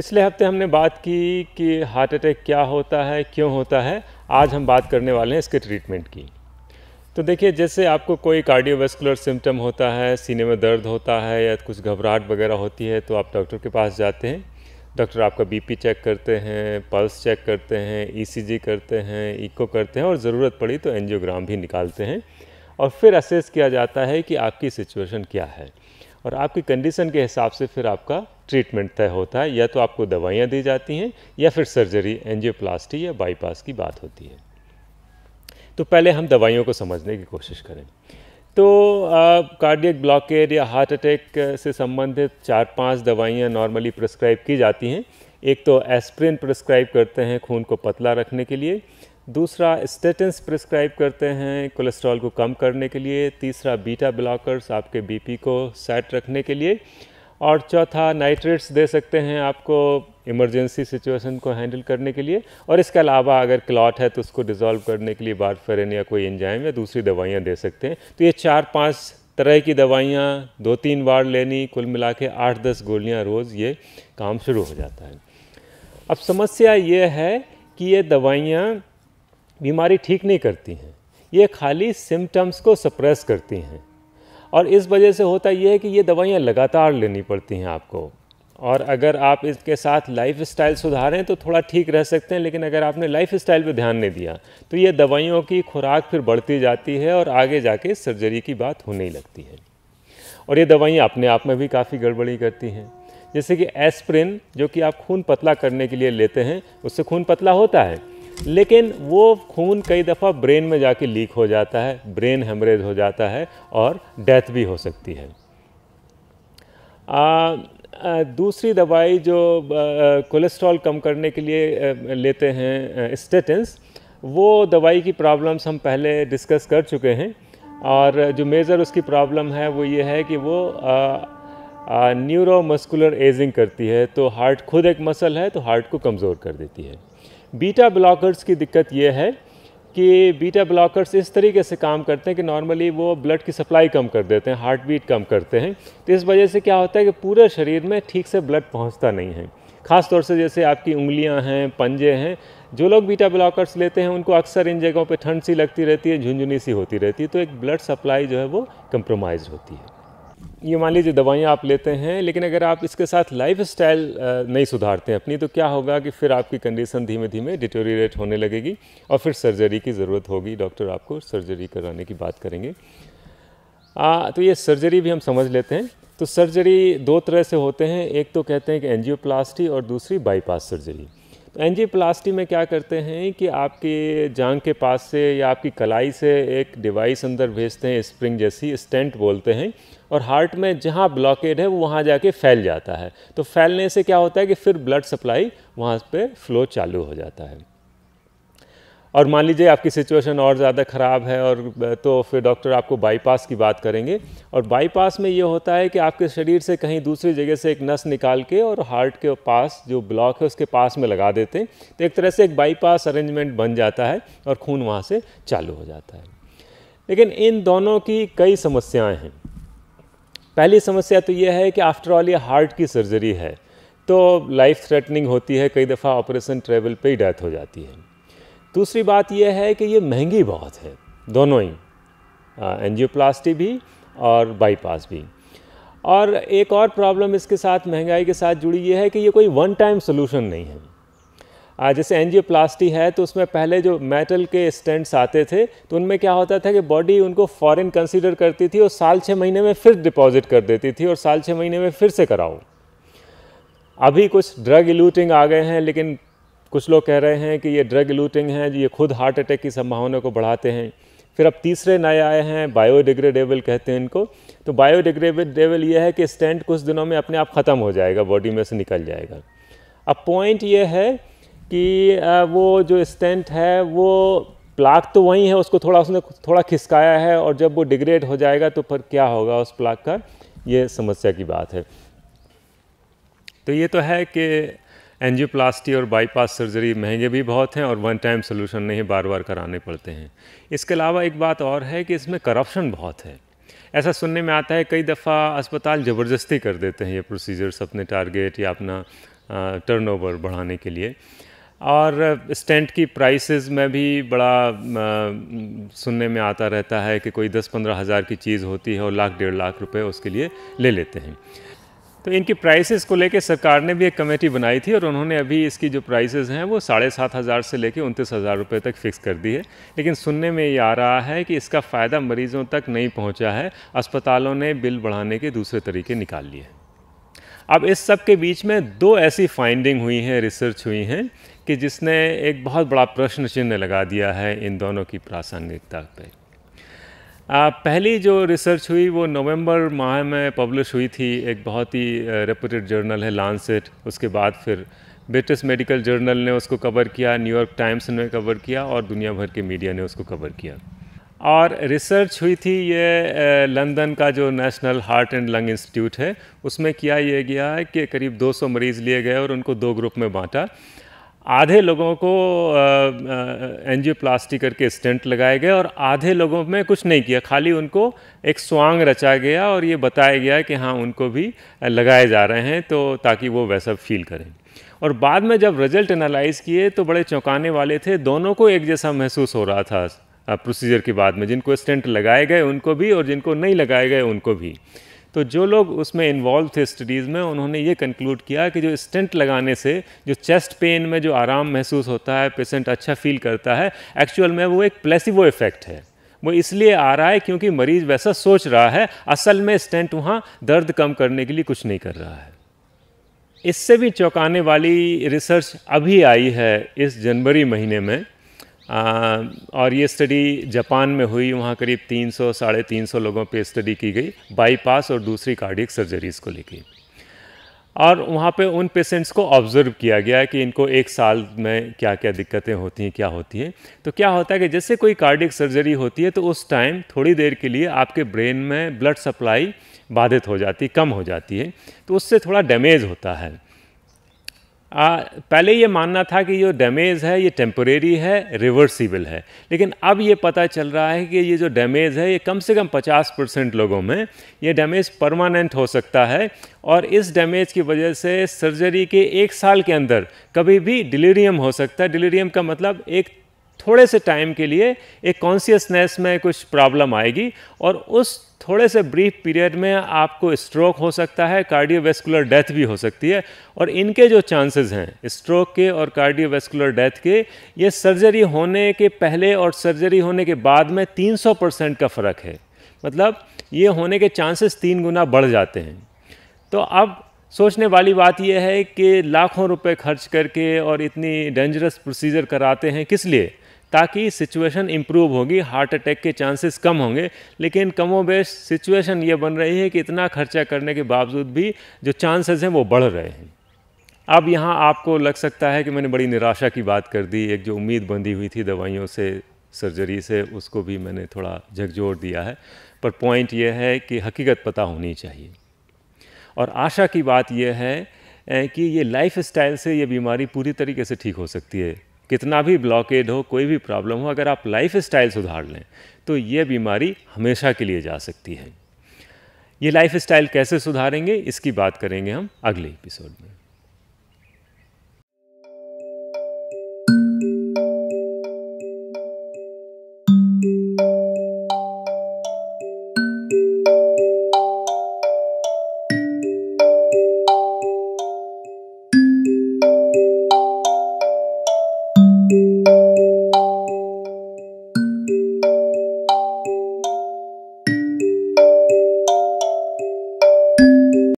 पिछले हफ्ते हमने बात की कि हार्ट अटैक क्या होता है क्यों होता है आज हम बात करने वाले हैं इसके ट्रीटमेंट की तो देखिए जैसे आपको कोई कार्डियोवेस्कुलर सिम्टम होता है सीने में दर्द होता है या कुछ घबराहट वगैरह होती है तो आप डॉक्टर के पास जाते हैं डॉक्टर आपका बीपी चेक करते हैं पल्स चेक करते हैं ईसीजी e करते हैं इको करते हैं और ज़रूरत पड़ी तो एनजियोग्राम भी निकालते हैं और फिर असेस किया जाता है कि आपकी सिचुएशन क्या है और आपकी कंडीशन के हिसाब से फिर आपका ट्रीटमेंट तय होता है या तो आपको दवाइयाँ दी जाती हैं या फिर सर्जरी एनजियोप्लास्टी या बाईपास की बात होती है तो पहले हम दवाइयों को समझने की कोशिश करें तो कार्डियक ब्लॉकेज या हार्ट अटैक से संबंधित चार पांच दवाइयाँ नॉर्मली प्रिस्क्राइब की जाती हैं एक तो एस्प्रिन प्रिस्क्राइब करते हैं खून को पतला रखने के लिए दूसरा स्टेटेंस प्रिस्क्राइब करते हैं कोलेस्ट्रॉल को कम करने के लिए तीसरा बीटा ब्लॉकर्स आपके बीपी को सेट रखने के लिए और चौथा नाइट्रेट्स दे सकते हैं आपको इमरजेंसी सिचुएशन को हैंडल करने के लिए और इसके अलावा अगर क्लॉट है तो उसको डिज़ोल्व करने के लिए बारफेरन या कोई इंजाइम या दूसरी दवाइयाँ दे सकते हैं तो ये चार पाँच तरह की दवाइयाँ दो तीन बार लेनी कुल मिला के आठ दस गोलियाँ रोज़ ये काम शुरू हो जाता है अब समस्या ये है कि ये दवाइयाँ बीमारी ठीक नहीं करती हैं ये खाली सिम्टम्स को सप्रेस करती हैं और इस वजह से होता यह है कि ये दवाइयाँ लगातार लेनी पड़ती हैं आपको और अगर आप इसके साथ लाइफ स्टाइल सुधारें तो थोड़ा ठीक रह सकते हैं लेकिन अगर आपने लाइफ स्टाइल पर ध्यान नहीं दिया तो ये दवाइयों की खुराक फिर बढ़ती जाती है और आगे जाके सर्जरी की बात होने लगती है और ये दवाइयाँ अपने आप में भी काफ़ी गड़बड़ी करती हैं जैसे कि एस्प्रिन जो कि आप खून पतला करने के लिए लेते हैं उससे खून पतला होता है लेकिन वो खून कई दफ़ा ब्रेन में जाके लीक हो जाता है ब्रेन हेमरेज हो जाता है और डेथ भी हो सकती है आ, दूसरी दवाई जो कोलेस्ट्रॉल कम करने के लिए लेते हैं स्टेटेंस वो दवाई की प्रॉब्लम्स हम पहले डिस्कस कर चुके हैं और जो मेजर उसकी प्रॉब्लम है वो ये है कि वो न्यूरो मस्कुलर एजिंग करती है तो हार्ट खुद एक मसल है तो हार्ट को कमज़ोर कर देती है बीटा ब्लॉकर्स की दिक्कत यह है कि बीटा ब्लॉकर्स इस तरीके से काम करते हैं कि नॉर्मली वो ब्लड की सप्लाई कम कर देते हैं हार्ट बीट कम करते हैं तो इस वजह से क्या होता है कि पूरे शरीर में ठीक से ब्लड पहुंचता नहीं है ख़ास तौर से जैसे आपकी उंगलियां हैं पंजे हैं जो लोग बीटा ब्लॉकर्स लेते हैं उनको अक्सर इन जगहों पर ठंड सी लगती रहती है झुंझुनी सी होती रहती है तो एक ब्लड सप्लाई जो है वो कम्प्रोमाइज़ होती है ये मान लीजिए दवाइयाँ आप लेते हैं लेकिन अगर आप इसके साथ लाइफ स्टाइल नहीं सुधारते हैं अपनी तो क्या होगा कि फिर आपकी कंडीशन धीमे धीमे डिटोरीट होने लगेगी और फिर सर्जरी की ज़रूरत होगी डॉक्टर आपको सर्जरी कराने की बात करेंगे आ, तो ये सर्जरी भी हम समझ लेते हैं तो सर्जरी दो तरह से होते हैं एक तो कहते हैं कि एनजियोप्लास्टी और दूसरी बाईपास सर्जरी एंजियोप्लास्टी में क्या करते हैं कि आपके जांग के पास से या आपकी कलाई से एक डिवाइस अंदर भेजते हैं स्प्रिंग जैसी स्टेंट बोलते हैं और हार्ट में जहाँ ब्लॉकेड है वो वहाँ जाके फैल जाता है तो फैलने से क्या होता है कि फिर ब्लड सप्लाई वहाँ पर फ्लो चालू हो जाता है और मान लीजिए आपकी सिचुएशन और ज़्यादा ख़राब है और तो फिर डॉक्टर आपको बाईपास की बात करेंगे और बाईपास में ये होता है कि आपके शरीर से कहीं दूसरी जगह से एक नस निकाल के और हार्ट के पास जो ब्लॉक है उसके पास में लगा देते हैं तो एक तरह से एक बाईपास अरेंजमेंट बन जाता है और खून वहाँ से चालू हो जाता है लेकिन इन दोनों की कई समस्याएँ हैं पहली समस्या तो ये है कि आफ्टर ऑल ये हार्ट की सर्जरी है तो लाइफ थ्रेटनिंग होती है कई दफ़ा ऑपरेशन ट्रेवल पे ही डेथ हो जाती है दूसरी बात यह है कि ये महंगी बहुत है दोनों ही एनजियोप्लास्टी भी और बाईपास भी और एक और प्रॉब्लम इसके साथ महंगाई के साथ जुड़ी ये है कि ये कोई वन टाइम सोल्यूशन नहीं है जैसे एनजियोप्लास्टी है तो उसमें पहले जो मेटल के स्टेंट्स आते थे तो उनमें क्या होता था कि बॉडी उनको फॉरेन कंसीडर करती थी और साल छः महीने में फिर डिपॉजिट कर देती थी और साल छः महीने में फिर से कराओ अभी कुछ ड्रग इलूटिंग आ गए हैं लेकिन कुछ लोग कह रहे हैं कि ये ड्रग लूटिंग है ये खुद हार्ट अटैक की संभावना को बढ़ाते हैं फिर अब तीसरे नए आए हैं बायोडिग्रेडेबल कहते हैं इनको तो बायोडिग्रेडेबल ये है कि स्टेंट कुछ दिनों में अपने आप ख़त्म हो जाएगा बॉडी में से निकल जाएगा अब पॉइंट ये है कि वो जो स्टेंट है वो प्लाक तो वहीं है उसको थोड़ा उसने थोड़ा खिसकाया है और जब वो डिग्रेड हो जाएगा तो फिर क्या होगा उस प्लाक का ये समस्या की बात है तो ये तो है कि एनजियोप्लास्टी और बाईपास सर्जरी महंगे भी बहुत हैं और वन टाइम सोल्यूशन नहीं बार बार कराने पड़ते हैं इसके अलावा एक बात और है कि इसमें करप्शन बहुत है ऐसा सुनने में आता है कई दफ़ा अस्पताल ज़बरदस्ती कर देते हैं ये प्रोसीजर्स अपने टारगेट या अपना टर्नओवर बढ़ाने के लिए और स्टेंट की प्राइसेस में भी बड़ा आ, सुनने में आता रहता है कि कोई दस पंद्रह हज़ार की चीज़ होती है और लाख डेढ़ लाख रुपए उसके लिए ले लेते हैं तो इनकी प्राइसेस को लेके सरकार ने भी एक कमेटी बनाई थी और उन्होंने अभी इसकी जो प्राइसेस हैं वो साढ़े सात हज़ार से लेके उनतीस हज़ार रुपये तक फ़िक्स कर दी है लेकिन सुनने में ये आ रहा है कि इसका फ़ायदा मरीज़ों तक नहीं पहुंचा है अस्पतालों ने बिल बढ़ाने के दूसरे तरीके निकाल लिए अब इस सब के बीच में दो ऐसी फाइंडिंग हुई हैं रिसर्च हुई हैं कि जिसने एक बहुत बड़ा प्रश्न चिन्ह लगा दिया है इन दोनों की प्रासंगिकता पर पहली जो रिसर्च हुई वो नवंबर माह में पब्लिश हुई थी एक बहुत ही रेपूटेड जर्नल है लानसेट उसके बाद फिर ब्रिटिश मेडिकल जर्नल ने उसको कवर किया न्यूयॉर्क टाइम्स ने कवर किया और दुनिया भर के मीडिया ने उसको कवर किया और रिसर्च हुई थी ये लंदन का जो national heart and lung institute है उसमें किया ये गया है कि करीब 200 मरीज़ लिए गए और उनको दो ग्रुप में बांटा आधे लोगों को एनजियोप्लास्टी करके स्टेंट लगाए गए और आधे लोगों में कुछ नहीं किया खाली उनको एक स्वांग रचा गया और ये बताया गया कि हाँ उनको भी लगाए जा रहे हैं तो ताकि वो वैसा फील करें और बाद में जब रिजल्ट एनालाइज किए तो बड़े चौंकाने वाले थे दोनों को एक जैसा महसूस हो रहा था प्रोसीजर के बाद में जिनको स्टेंट लगाए गए उनको भी और जिनको नहीं लगाए गए उनको भी तो जो लोग उसमें इन्वॉल्व थे स्टडीज़ में उन्होंने ये कंक्लूड किया कि जो स्टेंट लगाने से जो चेस्ट पेन में जो आराम महसूस होता है पेशेंट अच्छा फील करता है एक्चुअल में वो एक प्लेसिवो इफ़ेक्ट है वो इसलिए आ रहा है क्योंकि मरीज़ वैसा सोच रहा है असल में स्टेंट वहाँ दर्द कम करने के लिए कुछ नहीं कर रहा है इससे भी चौंकाने वाली रिसर्च अभी आई है इस जनवरी महीने में और ये स्टडी जापान में हुई वहाँ करीब 300 सौ साढ़े तीन लोगों पे स्टडी की गई बाईपास और दूसरी कार्डिक सर्जरीज़ को लेके और वहाँ पे उन पेशेंट्स को ऑब्ज़र्व किया गया कि इनको एक साल में क्या क्या दिक्कतें होती हैं क्या होती हैं तो क्या होता है कि जैसे कोई कार्डिक सर्जरी होती है तो उस टाइम थोड़ी देर के लिए आपके ब्रेन में ब्लड सप्लाई बाधित हो जाती कम हो जाती है तो उससे थोड़ा डैमेज होता है आ, पहले ये मानना था कि जो डैमेज है ये टेम्परेरी है रिवर्सिबल है लेकिन अब ये पता चल रहा है कि ये जो डैमेज है ये कम से कम 50 परसेंट लोगों में ये डैमेज परमानेंट हो सकता है और इस डैमेज की वजह से सर्जरी के एक साल के अंदर कभी भी डिलीरियम हो सकता है डिलीरियम का मतलब एक थोड़े से टाइम के लिए एक कॉन्सियसनेस में कुछ प्रॉब्लम आएगी और उस थोड़े से ब्रीफ पीरियड में आपको स्ट्रोक हो सकता है कार्डियोवेस्कुलर डेथ भी हो सकती है और इनके जो चांसेस हैं स्ट्रोक के और कार्डियोवेस्कुलर डेथ के ये सर्जरी होने के पहले और सर्जरी होने के बाद में 300 परसेंट का फ़र्क है मतलब ये होने के चांसेस तीन गुना बढ़ जाते हैं तो अब सोचने वाली बात यह है कि लाखों रुपए खर्च करके और इतनी डेंजरस प्रोसीजर कराते हैं किस लिए ताकि सिचुएशन इम्प्रूव होगी हार्ट अटैक के चांसेस कम होंगे लेकिन कमो बेश सिचुएशन ये बन रही है कि इतना खर्चा करने के बावजूद भी जो चांसेस हैं वो बढ़ रहे हैं अब यहाँ आपको लग सकता है कि मैंने बड़ी निराशा की बात कर दी एक जो उम्मीद बंधी हुई थी दवाइयों से सर्जरी से उसको भी मैंने थोड़ा झकझोर दिया है पर पॉइंट यह है कि हकीकत पता होनी चाहिए और आशा की बात यह है कि ये लाइफ स्टाइल से ये बीमारी पूरी तरीके से ठीक हो सकती है कितना भी ब्लॉकेड हो कोई भी प्रॉब्लम हो अगर आप लाइफ स्टाइल सुधार लें तो ये बीमारी हमेशा के लिए जा सकती है ये लाइफ स्टाइल कैसे सुधारेंगे इसकी बात करेंगे हम अगले एपिसोड में